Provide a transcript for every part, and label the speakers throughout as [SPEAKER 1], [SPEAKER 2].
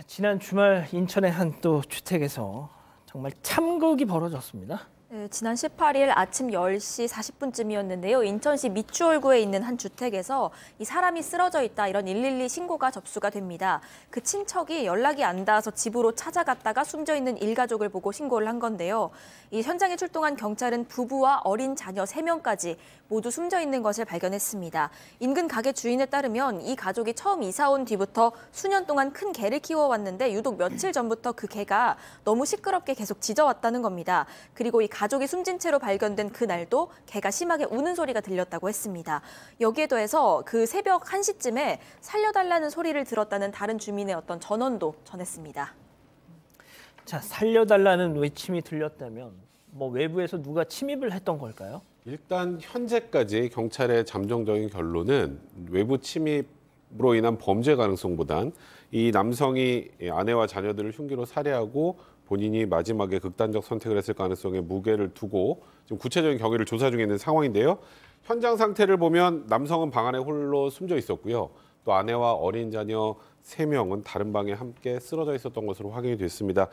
[SPEAKER 1] 자, 지난 주말 인천의 한 또 주택에서 정말 참극이 벌어졌습니다.
[SPEAKER 2] 예, 지난 18일 아침 10시 40분쯤이었는데요. 인천시 미추홀구에 있는 한 주택에서 이 사람이 쓰러져 있다 이런 112 신고가 접수가 됩니다. 그 친척이 연락이 안 닿아서 집으로 찾아갔다가 숨져 있는 일가족을 보고 신고를 한 건데요. 이 현장에 출동한 경찰은 부부와 어린 자녀 3명까지 모두 숨져 있는 것을 발견했습니다. 인근 가게 주인에 따르면 이 가족이 처음 이사 온 뒤부터 수년 동안 큰 개를 키워왔는데 유독 며칠 전부터 그 개가 너무 시끄럽게 계속 짖어왔다는 겁니다. 그리고 이 가... 가족이 숨진 채로 발견된 그날도 개가 심하게 우는 소리가 들렸다고 했습니다. 여기에 더해서 그 새벽 1시쯤에 살려달라는 소리를 들었다는 다른 주민의 어떤 전원도
[SPEAKER 1] 전했습니다. 자, 살려달라는 외침이 들렸다면 뭐 외부에서 누가 침입을 했던 걸까요?
[SPEAKER 3] 일단 현재까지 경찰의 잠정적인 결론은 외부 침입으로 인한 범죄 가능성보단 이 남성이 아내와 자녀들을 흉기로 살해하고 본인이 마지막에 극단적 선택을 했을 가능성에 무게를 두고 지금 구체적인 경위를 조사 중에 있는 상황인데요. 현장 상태를 보면 남성은 방 안에 홀로 숨져 있었고요. 또 아내와 어린 자녀 세명은 다른 방에 함께 쓰러져 있었던 것으로 확인이 됐습니다.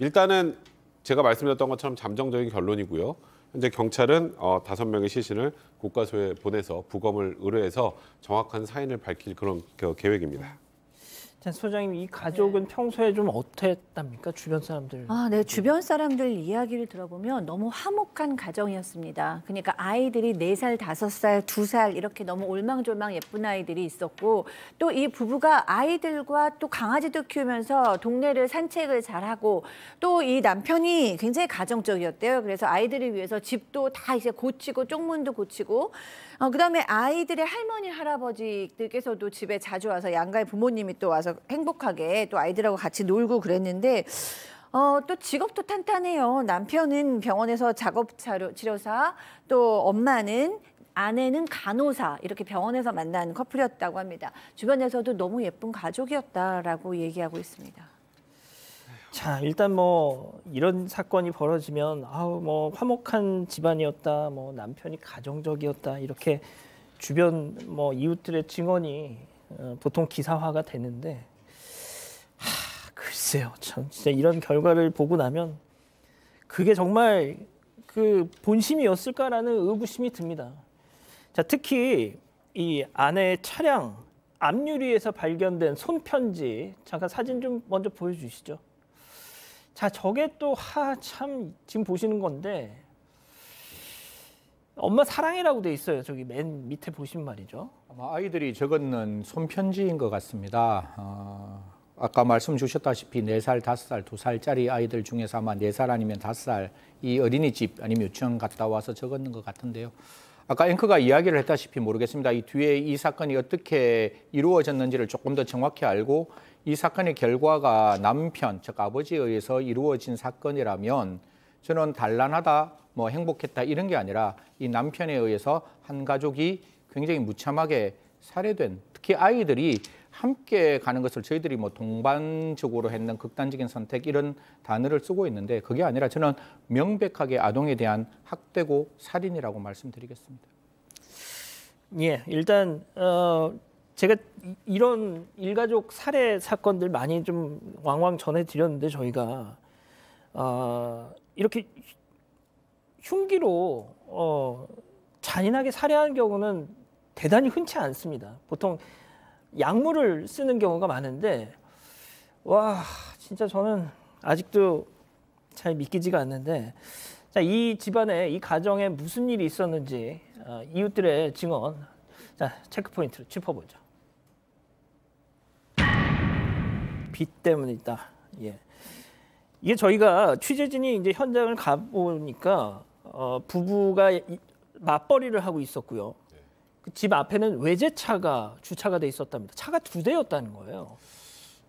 [SPEAKER 3] 일단은 제가 말씀드렸던 것처럼 잠정적인 결론이고요. 현재 경찰은 어, 다섯 명의 시신을 국가소에 보내서 부검을 의뢰해서 정확한 사인을 밝힐 그런 계획입니다.
[SPEAKER 1] 소장님 이 가족은 네. 평소에 좀 어땠답니까 주변 사람들? 아, 네 주변 사람들 이야기를 들어보면
[SPEAKER 2] 너무 화목한 가정이었습니다. 그러니까 아이들이 네 살, 다섯 살, 두 살 이렇게 너무 올망졸망 예쁜 아이들이 있었고 또 이 부부가 아이들과 또 강아지도 키우면서 동네를 산책을 잘하고 또 이 남편이 굉장히 가정적이었대요. 그래서 아이들을 위해서 집도 다 이제 고치고 쪽문도 고치고 어, 그다음에 아이들의 할머니 할아버지들께서도 집에 자주 와서 양가의 부모님이 또 와서 행복하게 또 아이들하고 같이 놀고 그랬는데 어, 또 직업도 탄탄해요. 남편은 병원에서 작업 치료사, 또 엄마는 아내는 간호사 이렇게 병원에서 만난 커플이었다고 합니다. 주변에서도 너무 예쁜 가족이었다라고 얘기하고
[SPEAKER 1] 있습니다. 자 일단 뭐 이런 사건이 벌어지면 아우 뭐 화목한 집안이었다 뭐 남편이 가정적이었다 이렇게 주변 뭐 이웃들의 증언이 어, 보통 기사화가 되는데 하, 글쎄요 참 진짜 이런 결과를 보고 나면 그게 정말 그 본심이었을까라는 의구심이 듭니다. 자 특히 이 아내의 차량 앞유리에서 발견된 손편지 잠깐 사진 좀 먼저 보여주시죠. 자 저게 또 하 참 지금 보시는 건데 엄마 사랑이라고 돼 있어요. 저기 맨 밑에 보신 말이죠.
[SPEAKER 4] 아마 아이들이 적었는 손편지인 것 같습니다. 어, 아까 말씀 주셨다시피 네살 다섯 살 두살짜리 아이들 중에서 아마 네살 아니면 다섯 살 이 어린이집 아니면 유치원 갔다 와서 적었는 것 같은데요. 아까 앵커가 이야기를 했다시피 모르겠습니다. 이 뒤에 이 사건이 어떻게 이루어졌는지를 조금 더 정확히 알고 이 사건의 결과가 남편, 즉 아버지에 의해서 이루어진 사건이라면 저는 단란하다, 뭐 행복했다 이런 게 아니라 이 남편에 의해서 한 가족이 굉장히 무참하게 살해된 특히 아이들이 함께 가는 것을 저희들이 뭐 동반적으로 했는 극단적인 선택 이런 단어를 쓰고 있는데 그게 아니라 저는 명백하게 아동에 대한 학대고 살인이라고 말씀드리겠습니다.
[SPEAKER 1] 예, 일단 어 제가 이런 일가족 살해 사건들 많이 좀 왕왕 전해 드렸는데 저희가 어 이렇게 흉기로 어, 잔인하게 살해하는 경우는 대단히 흔치 않습니다. 보통 약물을 쓰는 경우가 많은데 와 진짜 저는 아직도 잘 믿기지가 않는데 자, 이 집안에 이 가정에 무슨 일이 있었는지 어, 이웃들의 증언 자, 체크포인트를 짚어보죠. 빚 때문이다. 예. 이게 저희가 취재진이 이제 현장을 가보니까 어, 부부가 맞벌이를 하고 있었고요. 네. 그집 앞에는 외제차가 주차가 돼 있었답니다. 차가 두 대였다는 거예요.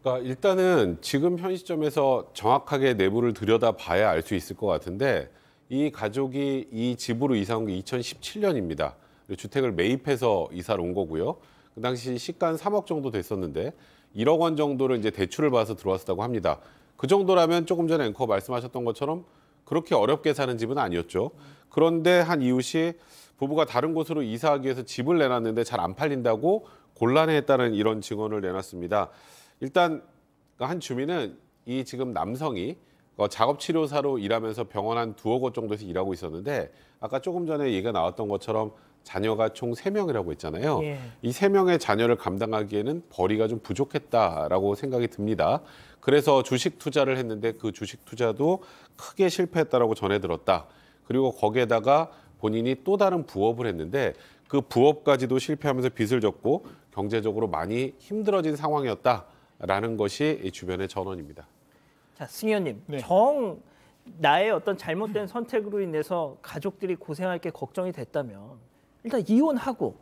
[SPEAKER 3] 그러니까 일단은 지금 현 시점에서 정확하게 내부를 들여다봐야 알 수 있을 것 같은데 이 가족이 이 집으로 이사 온 게 2017년입니다. 주택을 매입해서 이사를 온 거고요. 그 당시 시가 한 3억 정도 됐었는데 1억 원 정도를 이제 대출을 받아서 들어왔다고 합니다. 그 정도라면 조금 전에 앵커 말씀하셨던 것처럼 그렇게 어렵게 사는 집은 아니었죠. 그런데 한 이웃이 부부가 다른 곳으로 이사하기 위해서 집을 내놨는데 잘 안 팔린다고 곤란해했다는 이런 증언을 내놨습니다. 일단 그 한 주민은 이 지금 남성이 어, 작업치료사로 일하면서 병원 한 두어 곳 정도에서 일하고 있었는데 아까 조금 전에 얘기가 나왔던 것처럼 자녀가 총 세명이라고 했잖아요. 예. 이 세명의 자녀를 감당하기에는 벌이가 좀 부족했다라고 생각이 듭니다. 그래서 주식 투자를 했는데 그 주식 투자도 크게 실패했다라고 전해 들었다. 그리고 거기에다가 본인이 또 다른 부업을 했는데 그 부업까지도 실패하면서 빚을 졌고 경제적으로 많이 힘들어진 상황이었다라는 것이 이 주변의 전원입니다.
[SPEAKER 1] 자, 승현님. 네. 정 나의 어떤 잘못된 선택으로 인해서 가족들이 고생할 게 걱정이 됐다면 일단 이혼하고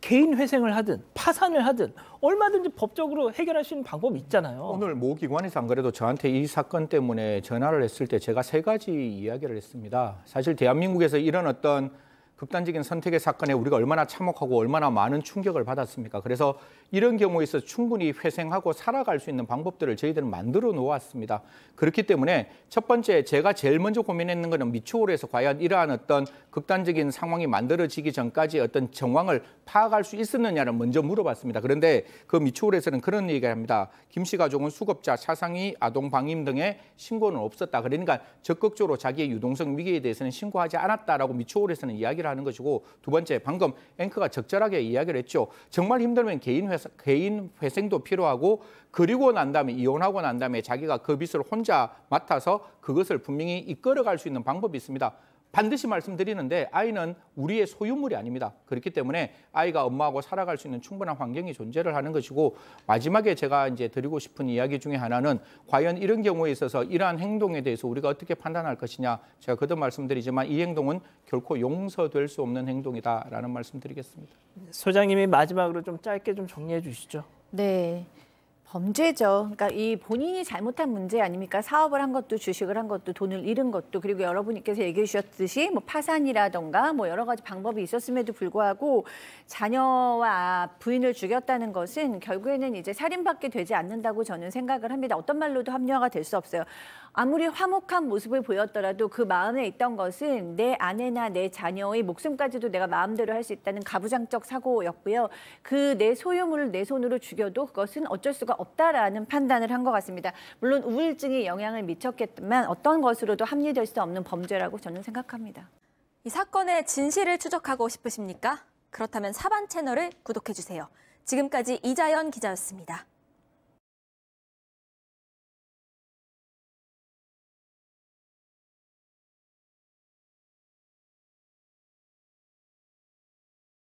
[SPEAKER 1] 개인 회생을 하든 파산을 하든 얼마든지 법적으로 해결할 수 있는 방법이 있잖아요.
[SPEAKER 4] 오늘 모 기관에서 안 그래도 저한테 이 사건 때문에 전화를 했을 때 제가 세 가지 이야기를 했습니다. 사실 대한민국에서 이런 어떤 극단적인 선택의 사건에 우리가 얼마나 참혹하고 얼마나 많은 충격을 받았습니까? 그래서 이런 경우에서 충분히 회생하고 살아갈 수 있는 방법들을 저희들은 만들어 놓았습니다. 그렇기 때문에 첫 번째 제가 제일 먼저 고민했는 것은 미추홀에서 과연 이러한 어떤 극단적인 상황이 만들어지기 전까지 어떤 정황을 파악할 수 있었느냐를 먼저 물어봤습니다. 그런데 그 미추홀에서는 그런 얘기를 합니다. 김 씨 가족은 수급자, 사상위 아동 방임 등의 신고는 없었다. 그러니까 적극적으로 자기의 유동성 위기에 대해서는 신고하지 않았다라고 미추홀에서는 이야기를 이야기를 하는 것이고 두 번째 방금 앵커가 적절하게 이야기를 했죠. 정말 힘들면 개인 회사, 개인 회생도 필요하고 그리고 난 다음에 이혼하고 난 다음에 자기가 그 빚을 혼자 맡아서 그것을 분명히 이끌어갈 수 있는 방법이 있습니다. 반드시 말씀드리는데 아이는 우리의 소유물이 아닙니다. 그렇기 때문에 아이가 엄마하고 살아갈 수 있는 충분한 환경이 존재를 하는 것이고 마지막에 제가 이제 드리고 싶은 이야기 중에 하나는 과연 이런 경우에 있어서 이러한 행동에 대해서 우리가 어떻게 판단할 것이냐 제가 그도 말씀드리지만 이 행동은 결코 용서될 수 없는 행동이다라는 말씀드리겠습니다. 소장님이 마지막으로 좀 짧게 좀 정리해 주시죠.
[SPEAKER 2] 네. 범죄죠. 그러니까 이 본인이 잘못한 문제 아닙니까? 사업을 한 것도 주식을 한 것도 돈을 잃은 것도 그리고 여러분께서 얘기해 주셨듯이 뭐 파산이라던가 뭐 여러 가지 방법이 있었음에도 불구하고 자녀와 부인을 죽였다는 것은 결국에는 이제 살인밖에 되지 않는다고 저는 생각을 합니다. 어떤 말로도 합리화가 될 수 없어요. 아무리 화목한 모습을 보였더라도 그 마음에 있던 것은 내 아내나 내 자녀의 목숨까지도 내가 마음대로 할 수 있다는 가부장적 사고였고요. 그 내 소유물을 내 손으로 죽여도 그것은 어쩔 수가 없다라는 판단을 한 것 같습니다. 물론 우울증이 영향을 미쳤겠지만 어떤 것으로도 합리될 수 없는 범죄라고 저는 생각합니다. 이 사건의 진실을 추적하고 싶으십니까? 그렇다면 사반 채널을
[SPEAKER 1] 구독해주세요. 지금까지 이자연 기자였습니다.